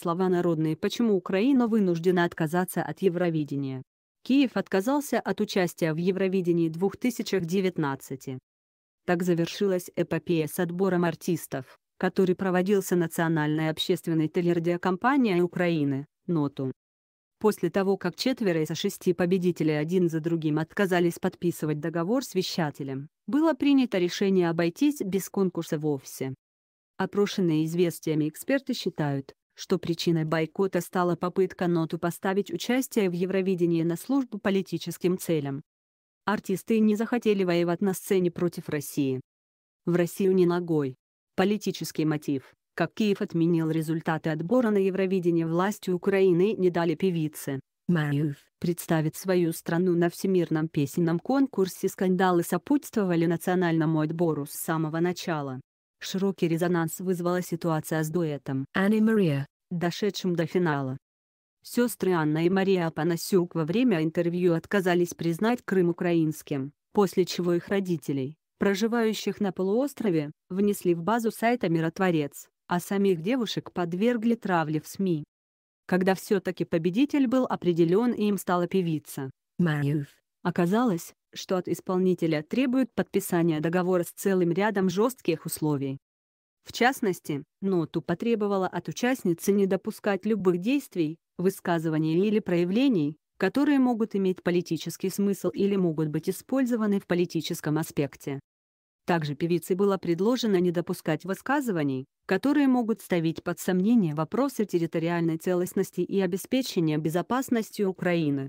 слова народные «Почему Украина вынуждена отказаться от Евровидения?» Киев отказался от участия в Евровидении 2019. Так завершилась эпопея с отбором артистов, который проводился Национальной общественной телерадиокомпанией Украины, НОТУ. После того, как четверо из шести победителей один за другим отказались подписывать договор с вещателем, было принято решение обойтись без конкурса вовсе. Опрошенные известиями эксперты считают, что причиной бойкота стала попытка Ноту поставить участие в Евровидении на службу политическим целям. Артисты не захотели воевать на сцене против России. В Россию не ногой. Политический мотив, как Киев отменил результаты отбора на Евровидение власти Украины не дали певице. Мариев представит свою страну на всемирном песенном конкурсе скандалы сопутствовали национальному отбору с самого начала. Широкий резонанс вызвала ситуация с дуэтом Анни Мария дошедшим до финала. Сестры Анна и Мария Апанасюк во время интервью отказались признать Крым украинским, после чего их родителей, проживающих на полуострове, внесли в базу сайта «Миротворец», а самих девушек подвергли травле в СМИ. Когда все-таки победитель был определен и им стала певица. Маев. Оказалось, что от исполнителя требуют подписания договора с целым рядом жестких условий. В частности, ноту потребовала от участницы не допускать любых действий, высказываний или проявлений, которые могут иметь политический смысл или могут быть использованы в политическом аспекте. Также певице было предложено не допускать высказываний, которые могут ставить под сомнение вопросы территориальной целостности и обеспечения безопасности Украины.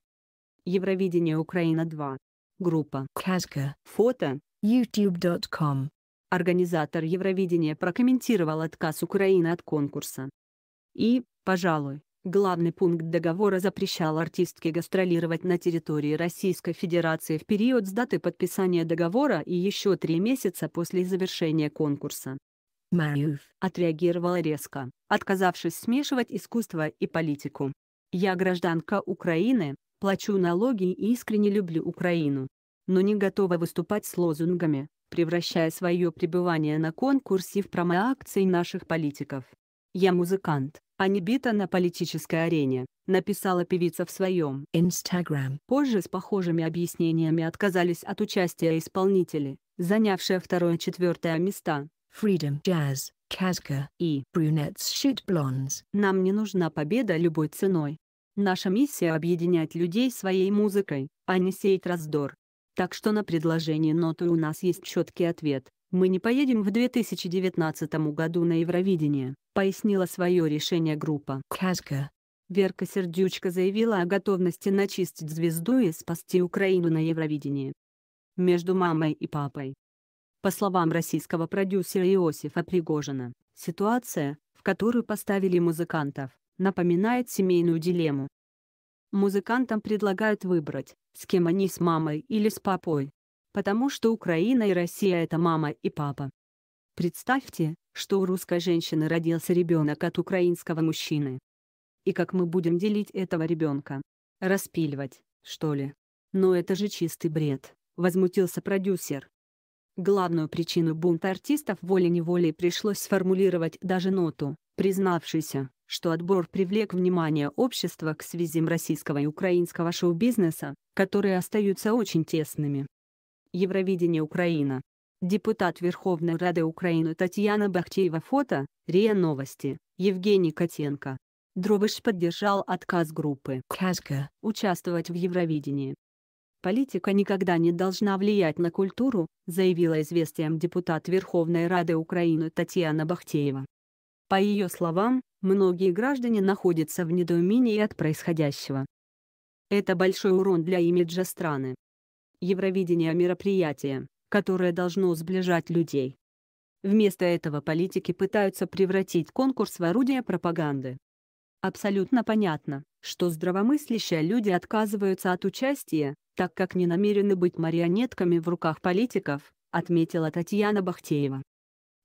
Евровидение Украина 2. Группа Казка. Фото. youtube.com Организатор Евровидения прокомментировал отказ Украины от конкурса. И, пожалуй, главный пункт договора запрещал артистке гастролировать на территории Российской Федерации в период с даты подписания договора и еще три месяца после завершения конкурса. Маев отреагировала резко, отказавшись смешивать искусство и политику. «Я гражданка Украины, плачу налоги и искренне люблю Украину. Но не готова выступать с лозунгами превращая свое пребывание на конкурсе в промоакции наших политиков. «Я музыкант, а не бита на политической арене», написала певица в своем Instagram. Позже с похожими объяснениями отказались от участия исполнители, занявшие второе-четвертое места. Freedom Jazz, Kazka и Brunettes Shoot Blondes. Нам не нужна победа любой ценой. Наша миссия — объединять людей своей музыкой, а не сеять раздор. Так что на предложение ноты у нас есть четкий ответ. Мы не поедем в 2019 году на Евровидение, пояснила свое решение группа. Казка. Верка Сердючка заявила о готовности начистить звезду и спасти Украину на Евровидении. Между мамой и папой. По словам российского продюсера Иосифа Пригожина, ситуация, в которую поставили музыкантов, напоминает семейную дилемму, Музыкантам предлагают выбрать, с кем они с мамой или с папой. Потому что Украина и Россия – это мама и папа. Представьте, что у русской женщины родился ребенок от украинского мужчины. И как мы будем делить этого ребенка? Распиливать, что ли? Но это же чистый бред, возмутился продюсер. Главную причину бунта артистов волей-неволей пришлось сформулировать даже ноту, признавшийся, что отбор привлек внимание общества к связям российского и украинского шоу-бизнеса, которые остаются очень тесными. Евровидение Украина. Депутат Верховной Рады Украины Татьяна Бахтеева фото, РИА Новости, Евгений Котенко. Дробыш поддержал отказ группы «Казка» участвовать в Евровидении. «Политика никогда не должна влиять на культуру», заявила известиям депутат Верховной Рады Украины Татьяна Бахтеева. По ее словам, многие граждане находятся в недоумении от происходящего. Это большой урон для имиджа страны. Евровидение – мероприятие, которое должно сближать людей. Вместо этого политики пытаются превратить конкурс в орудие пропаганды. Абсолютно понятно, что здравомыслящие люди отказываются от участия, так как не намерены быть марионетками в руках политиков, отметила Татьяна Бахтеева.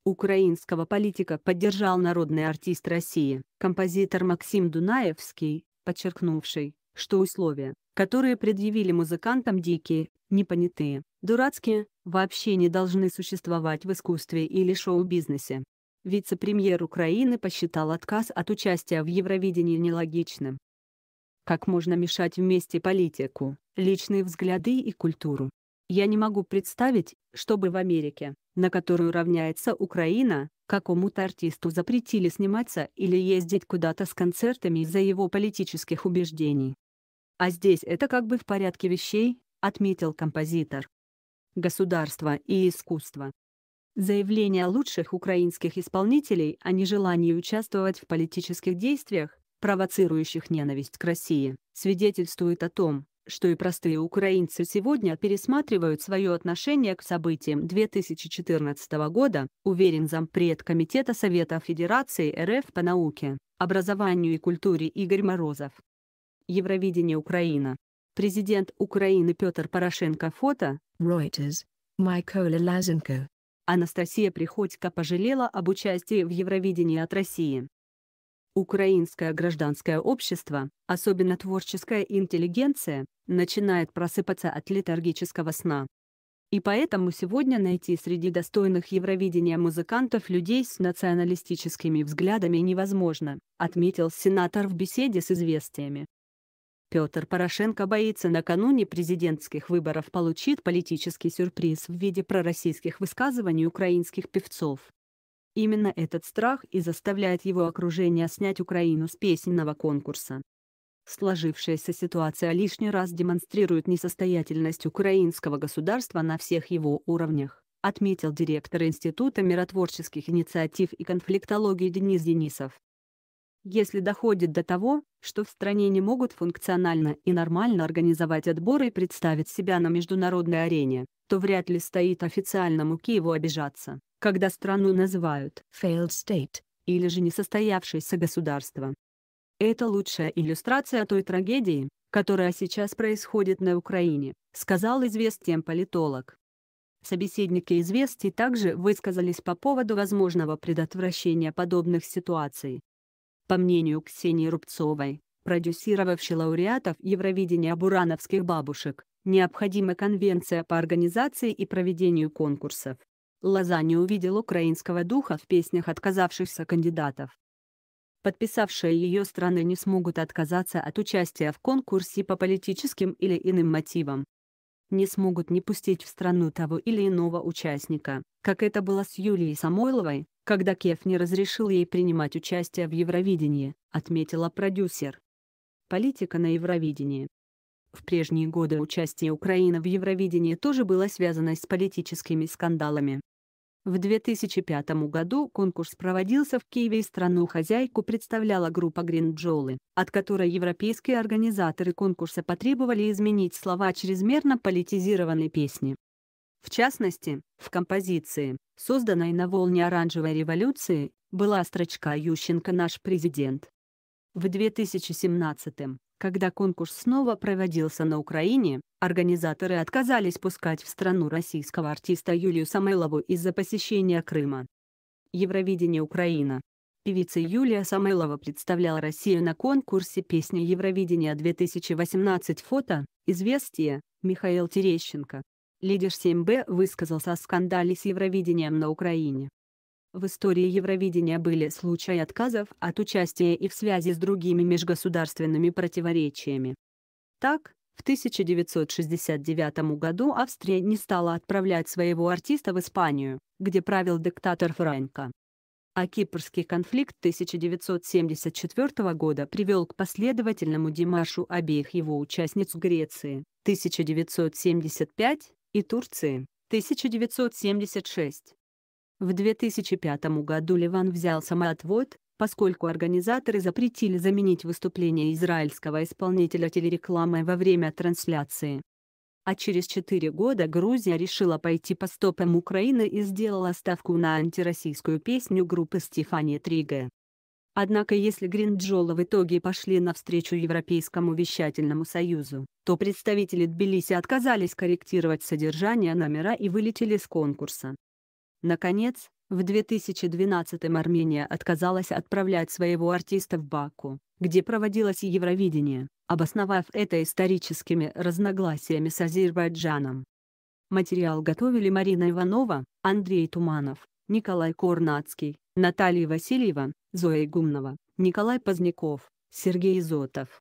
Украинского политика поддержал народный артист России, композитор Максим Дунаевский, подчеркнувший, что условия, которые предъявили музыкантам дикие, непонятые, дурацкие, вообще не должны существовать в искусстве или шоу-бизнесе. Вице-премьер Украины посчитал отказ от участия в Евровидении нелогичным. Как можно мешать вместе политику, личные взгляды и культуру? Я не могу представить, чтобы в Америке, на которую равняется Украина, какому-то артисту запретили сниматься или ездить куда-то с концертами из-за его политических убеждений. А здесь это как бы в порядке вещей, отметил композитор. Государство и искусство. Заявление лучших украинских исполнителей о нежелании участвовать в политических действиях, провоцирующих ненависть к России, свидетельствует о том, что и простые украинцы сегодня пересматривают свое отношение к событиям 2014 года, уверен зампред Комитета Совета Федерации РФ по науке, образованию и культуре Игорь Морозов. Евровидение Украина. Президент Украины Петр Порошенко фото Reuters. Майкола Лазенко. Анастасия Приходько пожалела об участии в Евровидении от России. Украинское гражданское общество, особенно творческая интеллигенция, начинает просыпаться от летаргического сна. И поэтому сегодня найти среди достойных Евровидения музыкантов людей с националистическими взглядами невозможно, отметил сенатор в беседе с известиями. Петр Порошенко боится накануне президентских выборов получит политический сюрприз в виде пророссийских высказываний украинских певцов. Именно этот страх и заставляет его окружение снять Украину с песенного конкурса. Сложившаяся ситуация лишний раз демонстрирует несостоятельность украинского государства на всех его уровнях, отметил директор Института миротворческих инициатив и конфликтологии Денис Денисов. Если доходит до того, что в стране не могут функционально и нормально организовать отборы и представить себя на международной арене, то вряд ли стоит официальному Киеву обижаться когда страну называют «failed state» или же несостоявшееся государство. Это лучшая иллюстрация той трагедии, которая сейчас происходит на Украине, сказал известен политолог. Собеседники «Известий» также высказались по поводу возможного предотвращения подобных ситуаций. По мнению Ксении Рубцовой, продюсировавшей лауреатов Евровидения «Бурановских бабушек», необходима конвенция по организации и проведению конкурсов. Лоза не увидел украинского духа в песнях отказавшихся кандидатов. Подписавшие ее страны не смогут отказаться от участия в конкурсе по политическим или иным мотивам. Не смогут не пустить в страну того или иного участника, как это было с Юлией Самойловой, когда Кев не разрешил ей принимать участие в Евровидении, отметила продюсер. Политика на Евровидении. В прежние годы участие Украины в Евровидении тоже было связано с политическими скандалами. В 2005 году конкурс проводился в Киеве и страну-хозяйку представляла группа Green Jolly, от которой европейские организаторы конкурса потребовали изменить слова чрезмерно политизированной песни. В частности, в композиции, созданной на волне оранжевой революции, была строчка «Ющенко наш президент». В 2017 когда конкурс снова проводился на Украине, организаторы отказались пускать в страну российского артиста Юлию Самойлову из-за посещения Крыма. Евровидение Украина. Певица Юлия Самойлова представляла Россию на конкурсе песни Евровидения 2018 фото «Известие» Михаил Терещенко. Лидер 7Б высказался о скандале с Евровидением на Украине. В истории Евровидения были случаи отказов от участия и в связи с другими межгосударственными противоречиями. Так, в 1969 году Австрия не стала отправлять своего артиста в Испанию, где правил диктатор Франко. А кипрский конфликт 1974 года привел к последовательному демаршу обеих его участниц Греции, 1975, и Турции, 1976. В 2005 году Ливан взял самоотвод, поскольку организаторы запретили заменить выступление израильского исполнителя телерекламой во время трансляции. А через четыре года Грузия решила пойти по стопам Украины и сделала ставку на антироссийскую песню группы Стефани Триге. Однако если Гринджола в итоге пошли навстречу Европейскому вещательному союзу, то представители Тбилиси отказались корректировать содержание номера и вылетели с конкурса. Наконец, в 2012-м Армения отказалась отправлять своего артиста в Баку, где проводилось Евровидение, обосновав это историческими разногласиями с Азербайджаном. Материал готовили Марина Иванова, Андрей Туманов, Николай Корнацкий, Наталья Васильева, Зоя Игумнова, Николай Поздняков, Сергей Изотов.